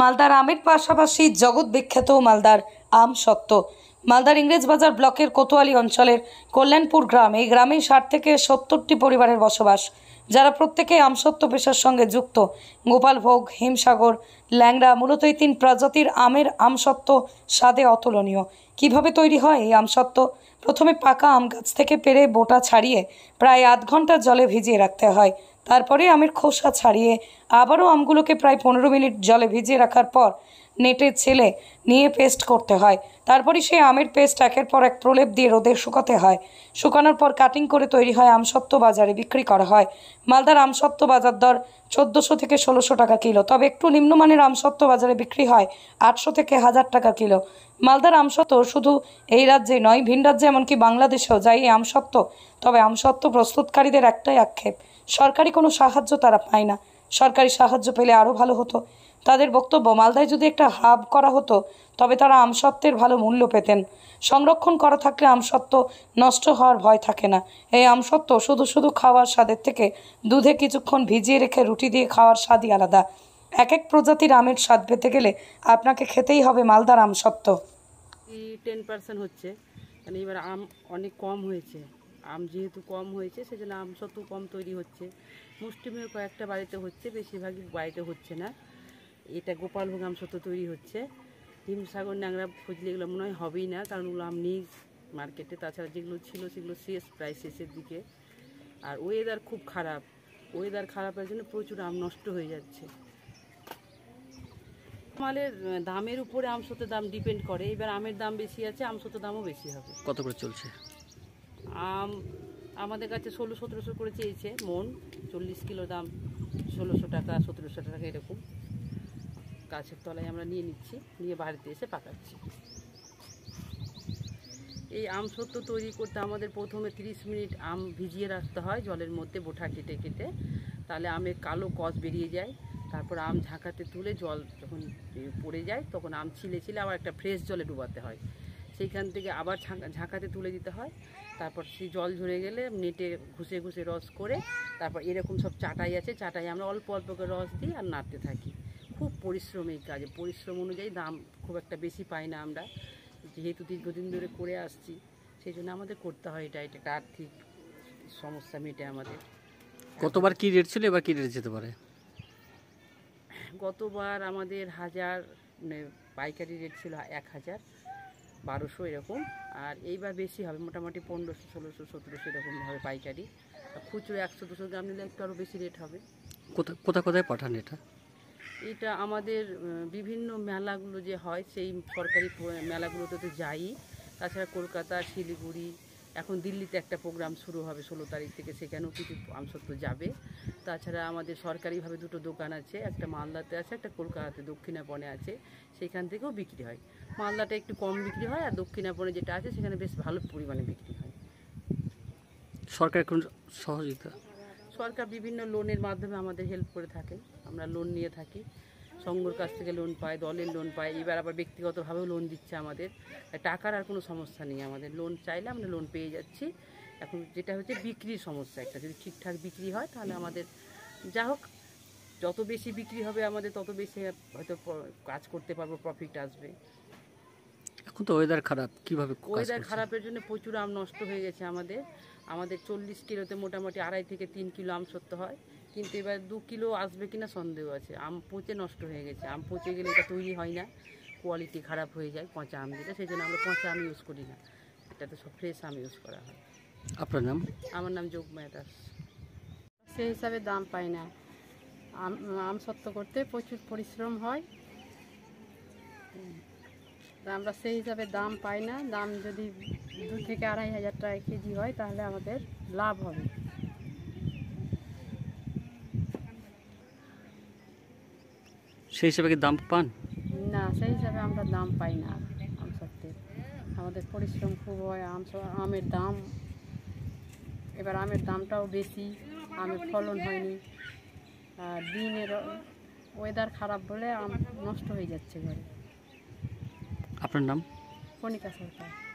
মালদার আমের পাশাপাশি জগৎ বিখ্যাত মালদার আম সত্ত্ব মালদার ইংরেজবাজার ব্লকের কোতোয়ালি অঞ্চলের কল্যাণপুর গ্রাম এই গ্রামে ষাট থেকে সত্তরটি পরিবারের বসবাস যারা প্রত্যেকে আমসত্ত্ব পেশার সঙ্গে যুক্ত গোপালভোগ হিমসাগর ল্যাংড়া মূলত এই তিন প্রজাতির আমের আমসত্ত্ব স্বাদে অতুলনীয় কিভাবে তৈরি হয় এই আমসত্ত্ব প্রথমে পাকা আম গাছ থেকে পেরে বোটা ছাড়িয়ে প্রায় আধ ঘন্টা জলে ভিজিয়ে রাখতে হয় তারপরে আমের খোসা ছাড়িয়ে আবারও আমগুলোকে প্রায় পনেরো মিনিট জলে ভিজিয়ে রাখার পর নেটের ছেলে নিয়ে পেস্ট করতে হয় তারপরই সেই আমের পেস্ট একের পর এক প্রলেপ দিয়ে রোদে শুকাতে হয় শুকানোর পর কাটিং করে তৈরি হয় আমসত্ত্ব বাজারে বিক্রি করা হয় মালদার আমসত্ত্ব বাজার দর চোদ্দোশো থেকে ষোলোশো টাকা কিলো তবে একটু নিম্নমানের আমসত্ত্ব বাজারে বিক্রি হয় আটশো থেকে হাজার টাকা কিলো মালদার আমসত্ত্ব শুধু এই রাজ্যে নয় ভিন রাজ্যে এমনকি বাংলাদেশেও যাই এই আমসত্ত্ব তবে আমসত্ত্ব প্রস্তুতকারীদের একটাই আক্ষেপ সরকারি কোনো সাহায্য তারা পায় না সরকারি সাহায্য পেলে আরও ভালো হতো তাদের বক্তব্য মালদায় যদি একটা হাব করা হতো তবে তারা আমসত্ত্বের ভালো মূল্য পেতেন সংরক্ষণ করা থাকলে আমসত্ত্ব নষ্ট হওয়ার ভয় থাকে না এই আমসত্ত্ব শুধু শুধু খাওয়ার স্বাদের থেকে দুধে কিছুক্ষণ ভিজিয়ে রেখে রুটি দিয়ে খাওয়ার স্বাদই আলাদা এক এক প্রজাতির আমের স্বাদ পেতে গেলে আপনাকে খেতেই হবে মালদার আমসত্ত্ব টেন পার্সেন্ট হচ্ছে মানে এবার আম অনেক কম হয়েছে আম যেহেতু কম হয়েছে সেজন্য আম শত কম তৈরি হচ্ছে মুষ্টিমেয় কয়েকটা বাড়িতে হচ্ছে বেশিরভাগই বাড়িতে হচ্ছে না এটা গোপালভোগ আম শত তৈরি হচ্ছে সাগর ন্যাংরা খুঁজলে এগুলো মনে হয় হবেই না কারণ ওগুলো আম নেই মার্কেটে তাছাড়া যেগুলো ছিল সেগুলো শেষ প্রায় শেষের দিকে আর ওয়েদার খুব খারাপ ওয়েদার খারাপের জন্য প্রচুর আম নষ্ট হয়ে যাচ্ছে মালের দামের উপরে আমসতের দাম ডিপেন্ড করে এবার আমের দাম বেশি আছে আমসতের দামও বেশি হবে কত করে চলছে আম আমাদের কাছে ষোলো সতেরোশো করে চেয়েছে মন চল্লিশ কিলো দাম ষোলোশো টাকা সতেরোশো টাকা এরকম গাছের তলায় আমরা নিয়ে নিচ্ছি নিয়ে বাড়িতে এসে পাকাচ্ছি এই আম সত্য তৈরি করতে আমাদের প্রথমে 30 মিনিট আম ভিজিয়ে রাখতে হয় জলের মধ্যে বোঠা কেটে কেটে তাহলে আমের কালো কষ বেরিয়ে যায় তারপর আম ঝাঁকাতে তুলে জল যখন পড়ে যায় তখন আম ছিলে ছিলে আবার একটা ফ্রেশ জলে ডুবাতে হয় সেইখান থেকে আবার ঝাঁকাতে তুলে দিতে হয় তারপর সেই জল ঝরে গেলে নেটে ঘুষে ঘুষে রস করে তারপর এরকম সব চাটাই আছে চাটাই আমরা অল্প অল্প করে রস দিই আর নাড়তে থাকি খুব পরিশ্রম এই কাজে পরিশ্রম অনুযায়ী দাম খুব একটা বেশি পাই না আমরা যেহেতু দীর্ঘদিন ধরে করে আসছি সেই জন্য আমাদের করতে হয় এটা এটা আর্থিক সমস্যা মেটে আমাদের কতবার কী রেট ছিল এবার কী রেট যেতে পারে গতবার আমাদের হাজার মানে পাইকারি রেট ছিল এক হাজার বারোশো এরকম আর এইবার বেশি হবে মোটামুটি পনেরোশো ষোলোশো সতেরোশো এরকম হবে পাইকারি খুচরো একশো দুশো গ্রাম নিলে একটু আরও বেশি রেট হবে কোথা কোথায় কোথায় পাঠান এটা এটা আমাদের বিভিন্ন মেলাগুলো যে হয় সেই সরকারি মেলাগুলোতে তো যাই তাছাড়া কলকাতা শিলিগুড়ি এখন দিল্লিতে একটা প্রোগ্রাম শুরু হবে ষোলো তারিখ থেকে সেখানেও কিছু আমসত্ব যাবে তাছাড়া আমাদের সরকারিভাবে দুটো দোকান আছে একটা মালদাতে আছে একটা কলকাতাতে দক্ষিণাপণে আছে সেখান থেকেও বিক্রি হয় মালদাটা একটু কম বিক্রি হয় আর দক্ষিণাপণে যেটা আছে সেখানে বেশ ভালো পরিমাণে বিক্রি হয় সরকার এখন সহযোগিতা সরকার বিভিন্ন লোনের মাধ্যমে আমাদের হেল্প করে থাকে আমরা লোন নিয়ে থাকি সংঘর কাছ থেকে লোন পায় দলের লোন পায় এবার আবার ব্যক্তিগতভাবেও লোন দিচ্ছে আমাদের টাকার আর কোনো সমস্যা নেই আমাদের লোন চাইলে আমরা লোন পেয়ে যাচ্ছি এখন যেটা হচ্ছে বিক্রির সমস্যা একটা যদি ঠিকঠাক বিক্রি হয় তাহলে আমাদের যা হোক যত বেশি বিক্রি হবে আমাদের তত বেশি হয়তো কাজ করতে পারবো প্রফিট আসবে এখন তো ওয়েদার খারাপ কীভাবে ওয়েদার খারাপের জন্য প্রচুর আম নষ্ট হয়ে গেছে আমাদের আমাদের চল্লিশ কিলোতে মোটামুটি আড়াই থেকে তিন কিলো আম সত্য হয় কিন্তু এবার দু কিলো আসবে কিনা সন্দেহ আছে আম পচে নষ্ট হয়ে গেছে আম পচে গেলে এটা তৈরি হয় না কোয়ালিটি খারাপ হয়ে যায় পচা আম যেটা সেই জন্য আমরা পচা আম ইউজ করি না এটা তো সব ফ্রেশ আম ইউজ করা হয় আপনার নাম আমার নাম যোগমায়া দাস সেই হিসাবে দাম পাই না আম আম সত্য করতে প্রচুর পরিশ্রম হয় আমরা সেই হিসাবে দাম পাই না দাম যদি দু থেকে আড়াই হাজার টাকা কেজি হয় তাহলে আমাদের লাভ হবে সেই হিসাবে কি দাম পান না সেই হিসাবে আমরা দাম পাই না আম সত্যি আমাদের পরিশ্রম খুব হয় আম আমের দাম এবার আমের দামটাও বেশি আমের ফলন হয়নি দিনের ওয়েদার খারাপ বলে আম নষ্ট হয়ে যাচ্ছে ঘরে আপনার নাম কণিকা সরকার